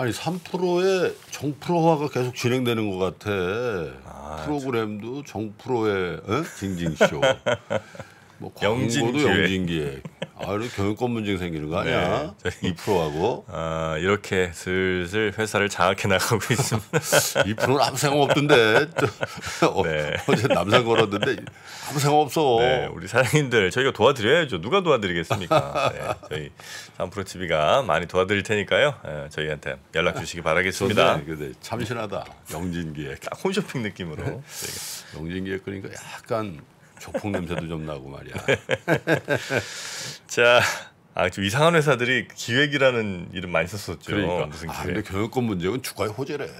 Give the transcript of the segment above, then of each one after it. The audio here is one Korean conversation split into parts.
아니 3프로의 정프로화가 계속 진행되는 것 같아. 아, 프로그램도 정프로의 징징쇼. 뭐 영진 광고도 영진기획. 아, 이렇게 경영권 분쟁 생기는 거 아니야? 네, 2%하고. 아, 이렇게 슬슬 회사를 장악해 나가고 있습니다. 2%는 아무 생각 없던데. 어, 네. 어제 남산 걸었는데 아무 생각 없어. 네, 우리 사장님들 저희가 도와드려야죠. 누가 도와드리겠습니까? 네, 저희 3% TV가 많이 도와드릴 테니까요. 예, 저희한테 연락 주시기 바라겠습니다. 근데 참신하다. 영진기획. 딱 홈쇼핑 느낌으로. 네. 영진기획 그러니까 약간 조폭 냄새도 좀 나고 말이야. 자, 아, 좀 이상한 회사들이 기획이라는 이름 많이 썼었죠. 그러니까. 무슨 아, 기획. 아, 근데 경영권 문제는 주가의 호재래.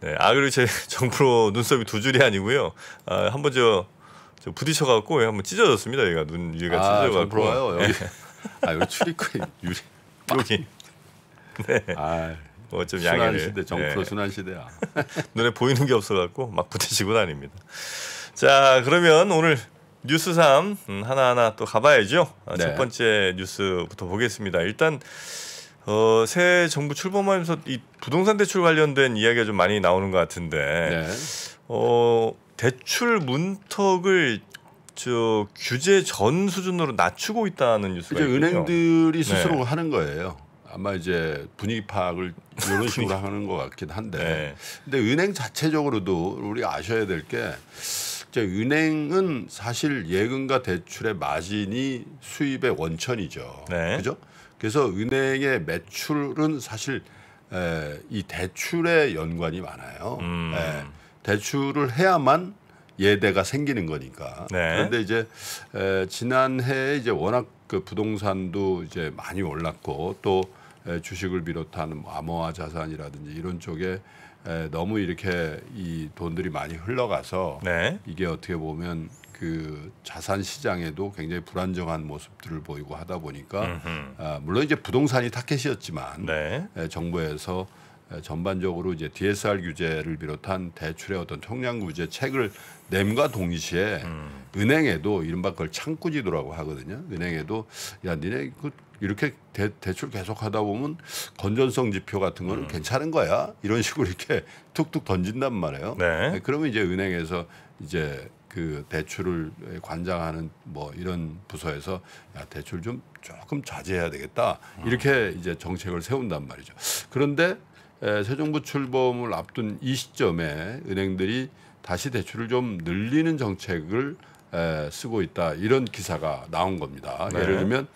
네, 아 그리고 제 정프로 눈썹이 두 줄이 아니고요. 아, 한번 저, 저 부딪혀갖고 예, 한번 찢어졌습니다. 얘가 눈 위가 아, 찢어져갖고. 정프로요 여기. 네. 아 여기 출입구에 유리. 여기. 네. 아. 뭐 좀 양해를. 순환 시대, 정프로 네. 순환 시대야. 눈에 보이는 게 없어갖고 막 부딪히고 다닙니다. 자, 그러면 오늘 뉴스 3 음, 하나하나 또 가봐야죠. 아, 네. 첫 번째 뉴스부터 보겠습니다. 일단 어, 새 정부 출범하면서 이 부동산 대출 관련된 이야기가 좀 많이 나오는 것 같은데 네. 어, 대출 문턱을 저 규제 전 수준으로 낮추고 있다는 뉴스가 있군 은행들이 네. 스스로 네. 하는 거예요. 아마 이제 분위기 파악을 이런 식으로 하는 것 같긴 한데, 네. 근데 은행 자체적으로도 우리가 아셔야 될게 국제은행은 사실 예금과 대출의 마진이 수입의 원천이죠. 네. 그죠? 그래서 은행의 매출은 사실 에, 이 대출에 연관이 많아요. 음. 에, 대출을 해야만 예대가 생기는 거니까. 네. 그런데 이제 에, 지난해 이제 워낙 그 부동산도 이제 많이 올랐고 또 에, 주식을 비롯한 뭐 암호화 자산이라든지 이런 쪽에 에, 너무 이렇게 이 돈들이 많이 흘러가서 네. 이게 어떻게 보면 그 자산 시장에도 굉장히 불안정한 모습들을 보이고 하다 보니까 아, 물론 이제 부동산이 타켓이었지만 네. 에, 정부에서 에, 전반적으로 이제 DSR 규제를 비롯한 대출의 어떤 통량 규제 책을 냄과 동시에 음. 은행에도 이른바 그걸 창구지도라고 하거든요. 은행에도 야 니네 그 이렇게 대, 대출 계속 하다 보면 건전성 지표 같은 거는 음. 괜찮은 거야 이런 식으로 이렇게 툭툭 던진단 말이에요. 네. 네. 그러면 이제 은행에서 이제 그 대출을 관장하는 뭐 이런 부서에서 야 대출 좀 조금 자제해야 되겠다 음. 이렇게 이제 정책을 세운단 말이죠. 그런데 에, 새 정부 출범을 앞둔 이 시점에 은행들이 다시 대출을 좀 늘리는 정책을 에, 쓰고 있다 이런 기사가 나온 겁니다. 네. 예를 들면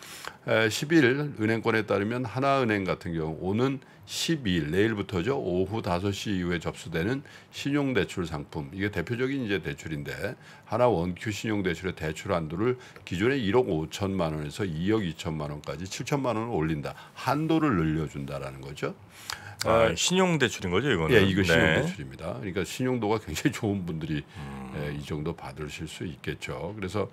에, 10일 은행권에 따르면 하나은행 같은 경우 오는 12일 내일부터죠 오후 5시 이후에 접수되는 신용대출 상품 이게 대표적인 이제 대출인데 하나 원큐 신용대출의 대출 한도를 기존의 1억 5천만 원에서 2억 2천만 원까지 7천만 원을 올린다 한도를 늘려준다라는 거죠. 아, 아 신용대출인 거죠 이거는? 예, 이거 네. 신용대출입니다. 그러니까 신용도가 굉장히 좋은 분들이 음. 에, 예, 이 정도 받으실 수 있겠죠. 그래서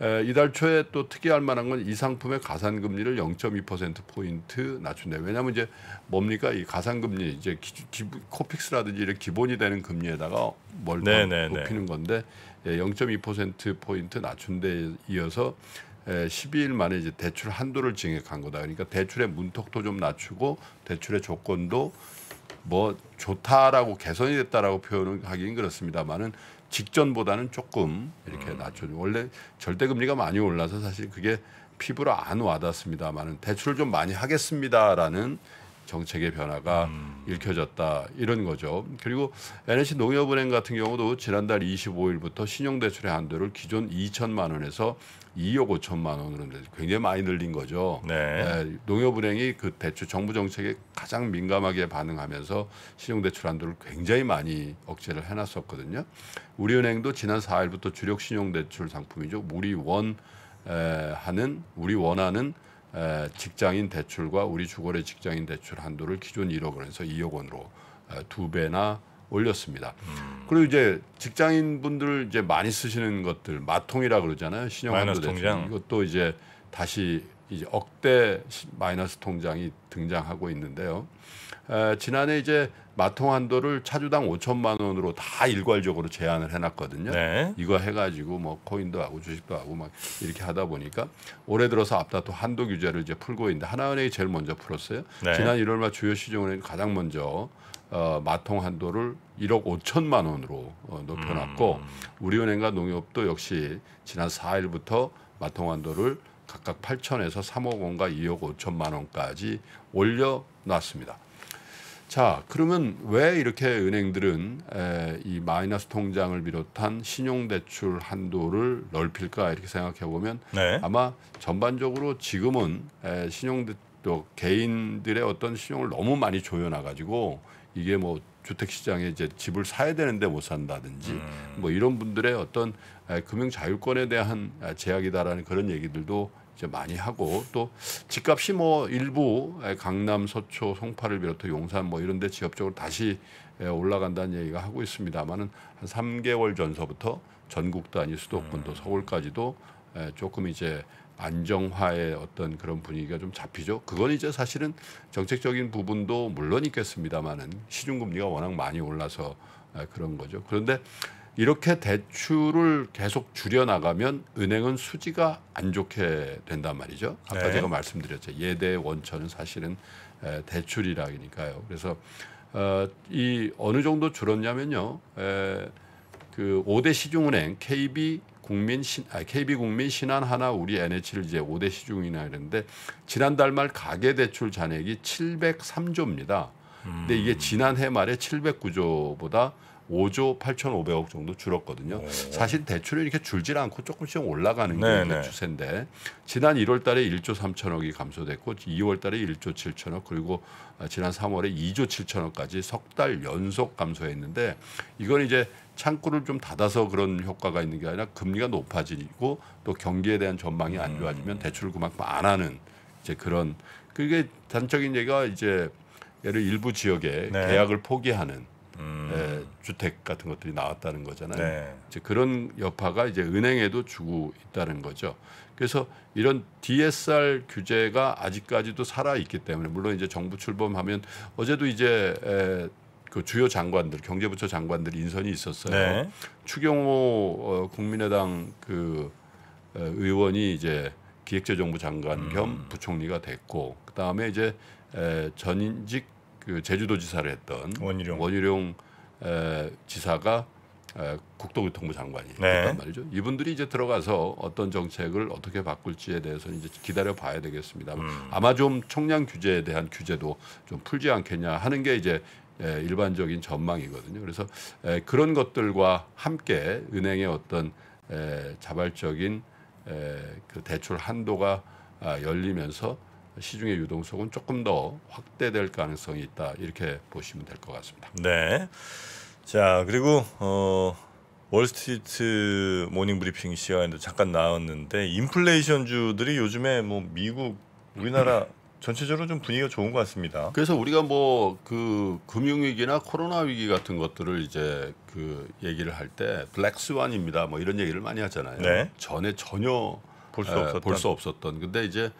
에, 예, 이달 초에 또 특이할 만한 건 이 상품의 가산금리를 0.2%포인트 낮춘다. 왜냐하면 이제 뭡니까? 이 가산금리, 이제 기, 기, 코픽스라든지 이런 기본이 되는 금리에다가 뭘 네, 높이는 네, 네. 건데 예, 0.2%포인트 낮춘 데 이어서 12일 예, 만에 이제 대출 한도를 증액한 거다. 그러니까 대출의 문턱도 좀 낮추고 대출의 조건도 뭐 좋다라고 개선이 됐다라고 표현을 하긴 그렇습니다만은 직전보다는 조금 이렇게 음. 낮춰주 원래 절대금리가 많이 올라서 사실 그게 피부로 안 와닿습니다만은 대출을 좀 많이 하겠습니다라는 정책의 변화가 음. 읽혀졌다 이런 거죠. 그리고 NH 농협은행 같은 경우도 지난달 25일부터 신용대출의 한도를 기존 2천만 원에서 2억 5천만 원으로 굉장히 많이 늘린 거죠. 네. 네, 농협은행이 그 대출 정부 정책에 가장 민감하게 반응하면서 신용대출 한도를 굉장히 많이 억제를 해놨었거든요. 우리은행도 지난 4일부터 주력 신용대출 상품이죠. 우리 원 에, 하는 우리 원하는 직장인 대출과 우리 주거래 직장인 대출 한도를 기존 1억 원에서 2억 원으로 두 배나 올렸습니다. 음. 그리고 이제 직장인 분들 이제 많이 쓰시는 것들 마통이라 그러잖아요. 신용한도 대출 이것도 이제 다시 이제 억대 마이너스 통장이 등장하고 있는데요. 에, 지난해 이제 마통 한도를 차주당 5천만 원으로 다 일괄적으로 제한을 해놨거든요. 네. 이거 해가지고 뭐 코인도 하고 주식도 하고 막 이렇게 하다 보니까 올해 들어서 앞다 또 한도 규제를 이제 풀고 있는데 하나은행이 제일 먼저 풀었어요. 네. 지난 1월말 주요 시중은행 가장 먼저 어, 마통 한도를 1억 5천만 원으로 어, 높여놨고 음. 우리은행과 농협도 역시 지난 4일부터 마통 한도를 각각 8천에서 3억 원과 2억 5천만 원까지 올려놨습니다. 자, 그러면 왜 이렇게 은행들은 이 마이너스 통장을 비롯한 신용대출 한도를 넓힐까 이렇게 생각해 보면 네. 아마 전반적으로 지금은 신용대 또 개인들의 어떤 신용을 너무 많이 조여놔 가지고 이게 뭐 주택 시장에 이제 집을 사야 되는데 못 산다든지 음. 뭐 이런 분들의 어떤 금융 자율권에 대한 제약이다라는 그런 얘기들도 이제 많이 하고 또 집값이 뭐 일부 강남, 서초, 송파를 비롯해 용산 뭐 이런 데 지역적으로 다시 올라간다는 얘기가 하고 있습니다만은 한 3개월 전서부터 전국 단위 수도권도 음. 서울까지도 조금 이제 안정화의 어떤 그런 분위기가 좀 잡히죠. 그건 이제 사실은 정책적인 부분도 물론 있겠습니다만은 시중금리가 워낙 많이 올라서 그런 거죠. 그런데 이렇게 대출을 계속 줄여나가면 은행은 수지가 안 좋게 된단 말이죠. 아까 네. 제가 말씀드렸죠. 예대 원천은 사실은 대출이라 니까요 그래서 어, 이 어느 정도 줄었냐면요. 에, 그 5대 시중은행 KB 국민 신 아, KB 국민 신한 하나 우리 NH를 이제 5대 시중이나 이런데 지난달 말 가계 대출 잔액이 703조입니다. 음. 근데 이게 음. 지난해 말에 709조보다 5조 8,500억 정도 줄었거든요. 오. 어. 사실 대출이 이렇게 줄질 않고 조금씩 올라가는 게 네, 추세인데 지난 1월 달에 1조 3천억이 감소됐고 2월 달에 1조 7천억 그리고 지난 3월에 2조 7천억까지 석 달 연속 감소했는데 이건 이제 창구를 좀 닫아서 그런 효과가 있는 게 아니라 금리가 높아지고 또 경기에 대한 전망이 안 좋아지면 음. 대출을 그만큼 안 하는 이제 그런 그게 단적인 얘기가 이제 예를 일부 지역에 네. 계약을 포기하는 음. 예, 주택 같은 것들이 나왔다는 거잖아요. 네. 이제 그런 여파가 이제 은행에도 주고 있다는 거죠. 그래서 이런 DSR 규제가 아직까지도 살아 있기 때문에 물론 이제 정부 출범하면 어제도 이제 에, 그 주요 장관들 경제부처 장관들 인선이 있었어요. 네. 추경호 어, 국민의당 그 에, 의원이 이제 기획재정부 장관 겸 음. 부총리가 됐고 그다음에 이제 에, 전직 그 제주도지사를 했던 원희룡, 원희룡 에, 지사가 에, 국토교통부 장관이 네. 했단 말이죠. 이분들이 이제 들어가서 어떤 정책을 어떻게 바꿀지에 대해서는 이제 기다려 봐야 되겠습니다. 음. 아마 좀 총량 규제에 대한 규제도 좀 풀지 않겠냐 하는 게 이제 에, 일반적인 전망이거든요. 그래서 에, 그런 것들과 함께 은행의 어떤 에, 자발적인 에, 그 대출 한도가 아, 열리면서 시중의 유동성은 조금 더 확대될 가능성이 있다 이렇게 보시면 될 것 같습니다. 네. 자 그리고 어, 월스트리트 모닝 브리핑 시간에도 잠깐 나왔는데 인플레이션 주들이 요즘에 뭐 미국 우리나라 전체적으로 좀 분위기가 좋은 것 같습니다. 그래서 우리가 뭐 그 금융 위기나 코로나 위기 같은 것들을 이제 그 얘기를 할 때 블랙스완입니다. 뭐 이런 얘기를 많이 하잖아요. 네. 전에 전혀 볼 수 없었던. 볼수 없었던. 근데 이제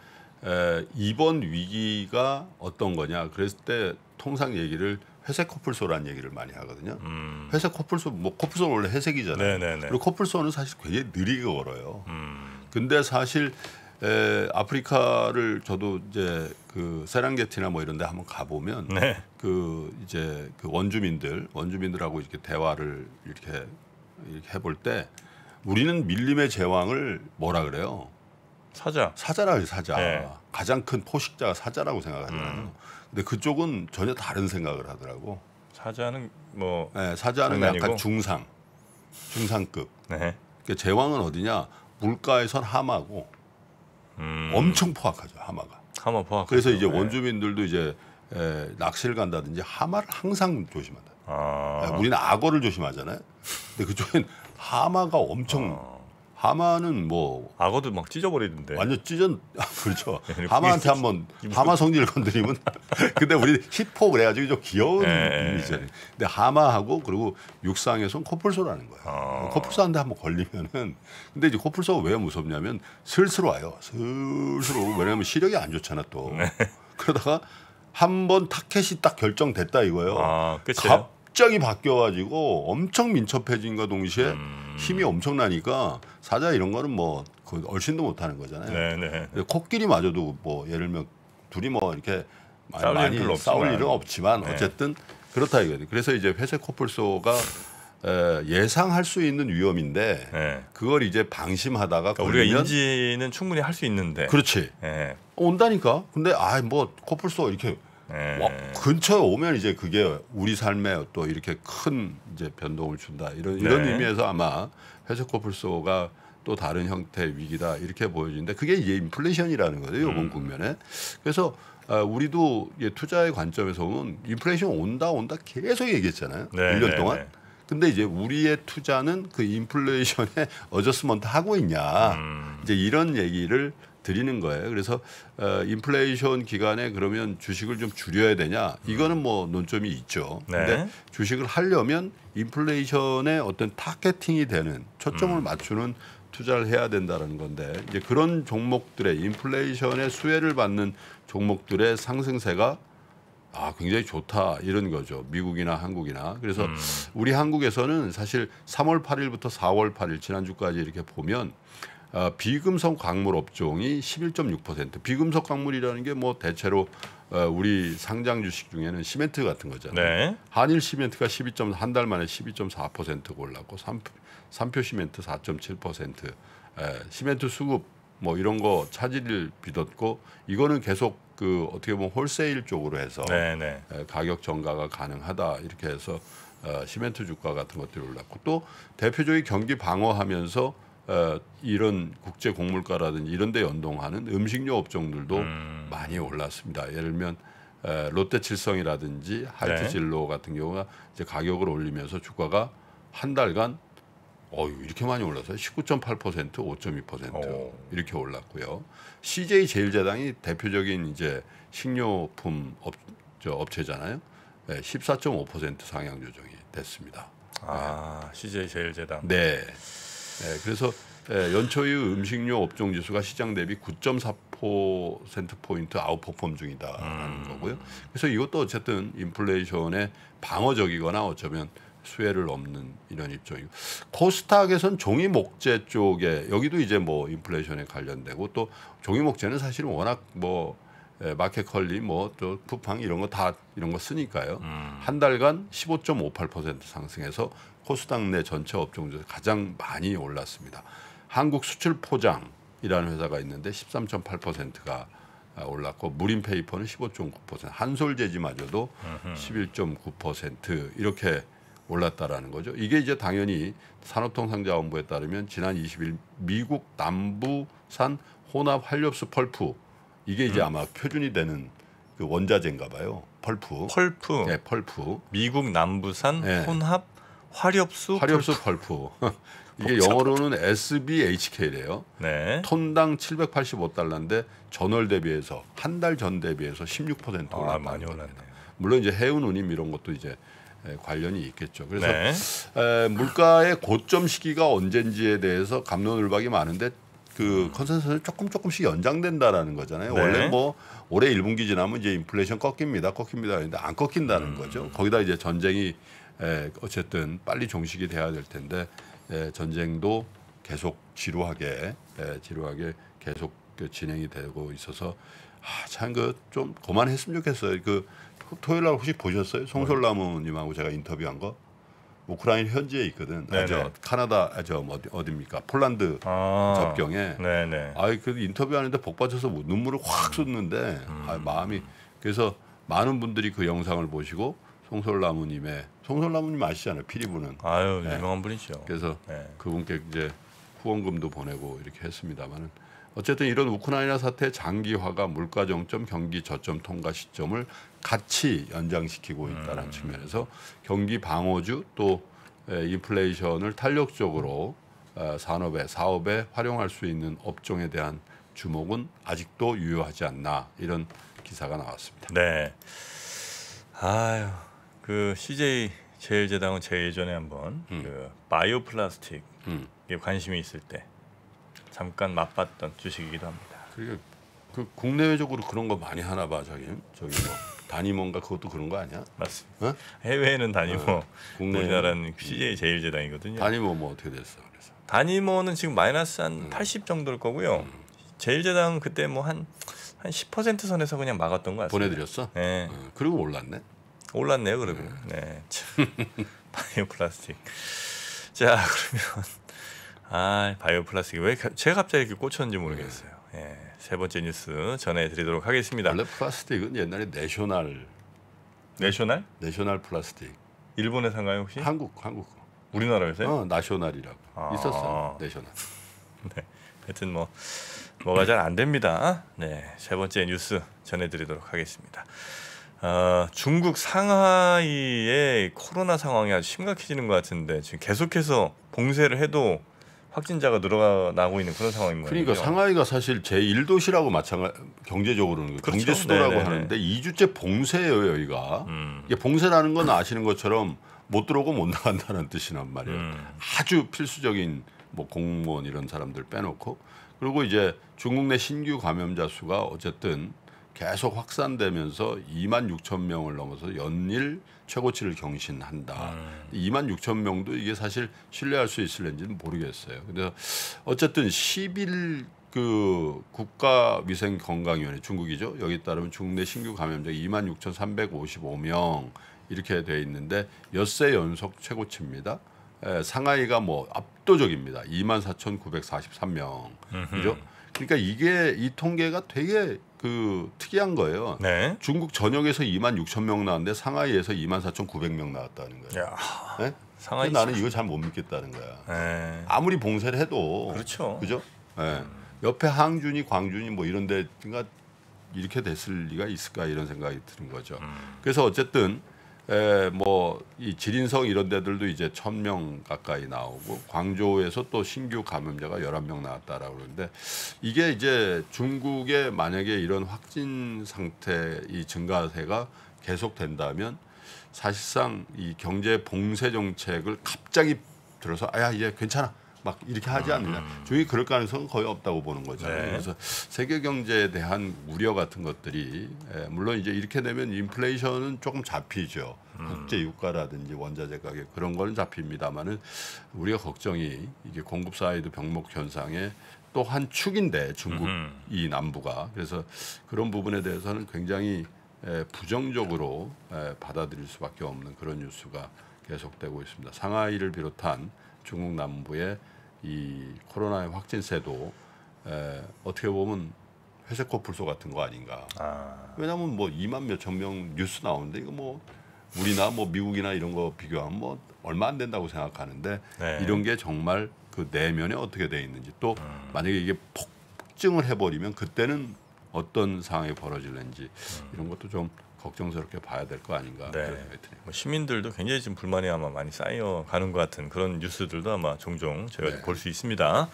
에, 이번 위기가 어떤 거냐 그랬을 때 통상 얘기를 회색 코뿔소라는 얘기를 많이 하거든요. 음. 회색 코뿔소, 뭐 코뿔소는 원래 회색이잖아요. 네네네. 그리고 코뿔소는 사실 굉장히 느리게 걸어요. 음. 근데 사실 에, 아프리카를 저도 이제 그 세랑게티나 뭐 이런데 한번 가보면 네. 그 이제 그 원주민들 원주민들하고 이렇게 대화를 이렇게, 이렇게 해볼 때 우리는 밀림의 제왕을 뭐라 그래요? 사자. 사자라고 사자. 네. 가장 큰 포식자가 사자라고 생각하잖아요. 음. 근데 그쪽은 전혀 다른 생각을 하더라고. 사자는 뭐 네, 사자는 장난이고. 약간 중상, 중상급. 네. 그러니까 제왕은 어디냐? 물가에선 하마고 음. 엄청 포악하죠 하마가. 하마 포악. 그래서 이제 네. 원주민들도 이제 에, 낚시를 간다든지 하마를 항상 조심한다. 아. 아. 우리는 악어를 조심하잖아요. 근데 그쪽엔 하마가 엄청 아. 하마는 뭐 악어도 막 찢어버리는데 완전 찢은 아, 그렇죠. 하마한테 한번 하마 성질 건드리면 근데 우리 히포 그래가지고 좀 귀여운 예, 예. 이제아 근데 하마하고 그리고 육상에선 코뿔소라는 거예요. 어. 아. 코뿔소한테 한번 걸리면은 근데 이제 코뿔소가 왜 무섭냐면 슬슬 와요. 슬슬 왜냐하면 시력이 안 좋잖아 또 네. 그러다가 한 번 타켓이 딱 결정됐다 이거예요. 아, 갑자기 바뀌어가지고 엄청 민첩해진과 동시에 음. 힘이 엄청나니까 사자 이런 거는 뭐그 얼씬도 못하는 거잖아요. 네네. 네. 코끼리마저도 뭐 예를 들면 둘이 뭐 이렇게 싸울 많이, 일은 싸울 일은 없지만 네. 어쨌든 그렇다 이거요 그래서 이제 회색 코뿔소가 예상할 수 있는 위험인데 네. 그걸 이제 방심하다가 그러니까 우리가 인지는 충분히 할 수 있는데 그렇지 네. 온다니까 근데 아뭐 코뿔소 이렇게 네. 와, 근처에 오면 이제 그게 우리 삶에 또 이렇게 큰 이제 변동을 준다 이런 이런 네. 의미에서 아마 해적고 불소가 또 다른 형태의 위기다 이렇게 보여지는데 그게 이제 인플레이션이라는 거예요 이번 음. 국면에 그래서 아, 우리도 투자의 관점에서 보면 인플레이션 온다 온다 계속 얘기했잖아요 네, 1년 동안 네. 근데 이제 우리의 투자는 그 인플레이션에 어저스먼트 하고 있냐 음. 이제 이런 얘기를 드리는 거예요. 그래서 어, 인플레이션 기간에 그러면 주식을 좀 줄여야 되냐 이거는 뭐 논점이 있죠. 네. 근데 주식을 하려면 인플레이션에 어떤 타겟팅이 되는 초점을 음. 맞추는 투자를 해야 된다는 건데 이제 그런 종목들의 인플레이션의 수혜를 받는 종목들의 상승세가 아 굉장히 좋다 이런 거죠 미국이나 한국이나 그래서 음. 우리 한국에서는 사실 3월 8일부터 4월 8일 지난주까지 이렇게 보면 어, 비금속 광물 업종이 11.6% 비금속 광물이라는 게 뭐 대체로 어, 우리 상장 주식 중에는 시멘트 같은 거잖아요. 네. 한일 시멘트가 12점 한달 만에 12.4% 올랐고 삼, 표 시멘트 4.7% 에, 예, 시멘트 수급 뭐 이런 거 차질을 빚었고 이거는 계속 그 어떻게 보면 홀세일 쪽으로 해서 네, 네. 예, 가격 전가가 가능하다 이렇게 해서 어, 시멘트 주가 같은 것들이 올랐고 또 대표적인 경기 방어하면서 어, 이런 국제 곡물가라든지 이런 데 연동하는 음식료 업종들도 음. 많이 올랐습니다. 예를 들면 에, 어, 롯데칠성이라든지 하이트진로 네. 같은 경우가 이제 가격을 올리면서 주가가 한 달간 어유 이렇게 많이 올라서요. 19.8%, 5.2% 오. 이렇게 올랐고요. CJ 제일제당이 대표적인 이제 식료품 업, 저 업체잖아요. 네, 예, 14.5% 상향 조정이 됐습니다. 아, 네. CJ 제일제당. 네. 네, 그래서 예, 연초의 음식료 업종 지수가 시장 대비 9.4% 포인트 아웃퍼폼 중이다라는 음. 거고요. 그래서 이것도 어쨌든 인플레이션의 방어적이거나 어쩌면 수혜를 넘는 이런 입장이고 코스닥에선 종이 목재 쪽에 여기도 이제 뭐 인플레이션에 관련되고 또 종이 목재는 사실은 워낙 뭐 예, 마켓컬리 뭐 또 쿠팡 이런 거 다 이런 거 쓰니까요. 음. 한 달간 15.58% 상승해서 코스닥 내 전체 업종 중에서 가장 많이 올랐습니다. 한국 수출 포장이라는 회사가 있는데 13.8%가 올랐고 무림페이퍼는 15.9%, 한솔재지마저도11.9% 이렇게 올랐다라는 거죠. 이게 이제 당연히 산업통상자원부에 따르면 지난 20일 미국 남부산 혼합 활력수 펄프 이게 이제 음. 아마 표준이 되는 그 원자재인가 봐요. 펄프. 펄프. 네, 펄프. 미국 남부산 네. 혼합 화력수 화렵수 펄프. 이게 영어로는 SBHK래요. 네. 톤당 785달러인데 전월 대비해서 한 달 전 대비해서 16% 올랐다. 아, 많이 올랐네요. 물론 이제 해운 운임 이런 것도 이제 관련이 있겠죠. 그래서 네. 에, 물가의 고점 시기가 언젠지에 대해서 감론을박이 많은데 그컨센서스 음. 조금 조금씩 연장된다라는 거잖아요. 네. 원래 뭐 올해 1분기 지나면 이제 인플레이션 꺾입니다. 꺾입니다. 그런데 안 꺾인다는 음. 거죠. 거기다 이제 전쟁이 에, 예, 어쨌든 빨리 종식이 돼야 될 텐데 에, 예, 전쟁도 계속 지루하게 에, 예, 지루하게 계속 그 진행이 되고 있어서 아, 참그좀 그만했으면 좋겠어요. 그 토요일 날 혹시 보셨어요? 송솔나무님하고 제가 인터뷰한 거 우크라이나 현지에 있거든. 아, 저 카나다 아, 저 뭐 어디, 어디입니까? 폴란드 아, 접경에. 네네. 아이 그 인터뷰하는데 복 받쳐서 뭐 눈물을 확 음. 쏟는데 아, 음. 아, 마음이 그래서 많은 분들이 그 영상을 보시고 송솔나무님의 송설나무님 아시잖아요. 피리부는. 아유 네. 유명한 분이죠. 그래서 네. 그분께 이제 후원금도 보내고 이렇게 했습니다만은 어쨌든 이런 우크라이나 사태 장기화가 물가 정점, 경기 저점 통과 시점을 같이 연장시키고 있다는 음. 측면에서 경기 방어주 또 예, 인플레이션을 탄력적으로 어, 산업에 사업에 활용할 수 있는 업종에 대한 주목은 아직도 유효하지 않나 이런 기사가 나왔습니다. 네. 아유. 그 CJ 제일제당은 제 예전에 한번 음. 그 바이오 플라스틱에 음. 관심이 있을 때 잠깐 맛봤던 주식이기도 합니다. 그게 그 국내외적으로 그런 거 많이 하나 봐 자기 저기 뭐 단임원가 그것도 그런 거 아니야? 맞습니다. 어? 해외에는 단임원, 어, 우리나라는 CJ 음. 제일제당이거든요. 단임원 뭐 어떻게 됐어? 그래서 단임원은 지금 마이너스 한 80 음. 정도일 거고요. 음. 제일제당 그때 뭐 한 한 10% 선에서 그냥 막았던 거 같습니다. 보내드렸어? 네. 어, 그리고 올랐네. 올랐네요, 그러면. 음. 네. 바이오 플라스틱. 자, 그러면 아, 바이오 플라스틱 왜 제가 갑자기 이렇게 꽂혔는지 모르겠어요. 네. 예. 세 번째 뉴스 전해 드리도록 하겠습니다. 원래 플라스틱은 옛날에 내셔널 내셔널? 내셔널 플라스틱. 일본에 산가요, 혹시? 한국 한국 우리나라에서요? 어, 나셔널이라고. 아. 있었어요. 내셔널. 네. 하여튼 뭐 뭐가 잘 안 됩니다. 네. 세 번째 뉴스 전해 드리도록 하겠습니다. 아, 중국 상하이의 코로나 상황이 아주 심각해지는 것 같은데 지금 계속해서 봉쇄를 해도 확진자가 늘어나고 있는 그런 상황인 거예요. 그러니까 상하이가 사실 제1도시라고 마찬가지 경제적으로는 그렇죠. 경제 수도라고 하는데 2주째 봉쇄예요, 여기가. 음. 이게 봉쇄라는 건 아시는 것처럼 못 들어오고 못 나간다는 뜻이란 말이에요. 음. 아주 필수적인 뭐 공무원 이런 사람들 빼놓고 그리고 이제 중국 내 신규 감염자 수가 어쨌든 계속 확산되면서 2만 6천 명을 넘어서 연일 최고치를 경신한다. 음. 2만 6천 명도 이게 사실 신뢰할 수 있을는지는 모르겠어요. 근데 어쨌든 10일 그 국가위생건강위원회 중국이죠. 여기 따르면 중국 내 신규 감염자 2만 6,355명 이렇게 돼 있는데 엿새 연속 최고치입니다. 에, 상하이가 뭐 압도적입니다. 2만 4,943명. 그죠? 그러니까 이게 이 통계가 되게 그 특이한 거예요. 네. 중국 전역에서 2만 6천 명 나왔는데 상하이에서 2만 4,900명 나왔다는 거예요. 네? 상하이 나는 이거 잘 못 믿겠다는 거야. 네. 아무리 봉쇄를 해도 그렇죠. 그죠? 네. 옆에 항준이, 광준이 뭐 이런 데가 이렇게 됐을 리가 있을까 이런 생각이 드는 거죠. 음. 그래서 어쨌든 예, 뭐이 지린성 이런 데들도 이제 1 0 0 0명 가까이 나오고 광주에서또 신규 감염자가 1 1명 나왔다라고 그러는데 이게 이제 중국에 만약에 이런 확진 상태 이 증가세가 계속된다면 사실상 이 경제 봉쇄 정책을 갑자기 들어서 아야 이제 괜찮아 막 이렇게 하지 않느냐. 음. 주의 그럴 가능성은 거의 없다고 보는 거죠. 네. 그래서 세계 경제에 대한 우려 같은 것들이 예, 물론 이제 이렇게 되면 인플레이션은 조금 잡히죠. 음. 국제 유가라든지 원자재 가격 그런 거는 잡힙니다만은 우리가 걱정이 이게 공급 사이드 병목 현상에 또 한 축인데 중국이 남부가 그래서 그런 부분에 대해서는 굉장히 예, 부정적으로 예, 받아들일 수밖에 없는 그런 뉴스가 계속되고 있습니다. 상하이를 비롯한 중국 남부의 이 코로나의 확진세도 에, 어떻게 보면 회색 코뿔소 같은 거 아닌가. 아. 왜냐하면 뭐 2만 몇천 명 뉴스 나오는데 이거 뭐 우리나 뭐 미국이나 이런 거 비교하면 뭐 얼마 안 된다고 생각하는데 네. 이런 게 정말 그 내면에 어떻게 돼 있는지 또 음. 만약에 이게 폭증을 해버리면 그때는 어떤 상황이 벌어질는지 음. 이런 것도 좀 걱정스럽게 봐야 될 거 아닌가 네. 그런 생각이 드네요. 뭐 시민들도 굉장히 지금 불만이 아마 많이 쌓여 가는 것 같은 그런 뉴스들도 아마 종종 저희가 네. 볼수 있습니다.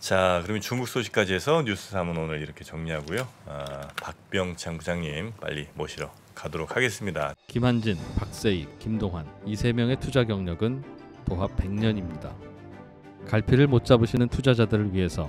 자, 그러면 중국 소식까지 해서 뉴스 3은 오늘 이렇게 정리하고요. 아, 박병창 부장님 빨리 모시러 가도록 하겠습니다. 김한진, 박세희, 김동환 이 세 명의 투자 경력은 도합 100년입니다. 갈피를 못 잡으시는 투자자들을 위해서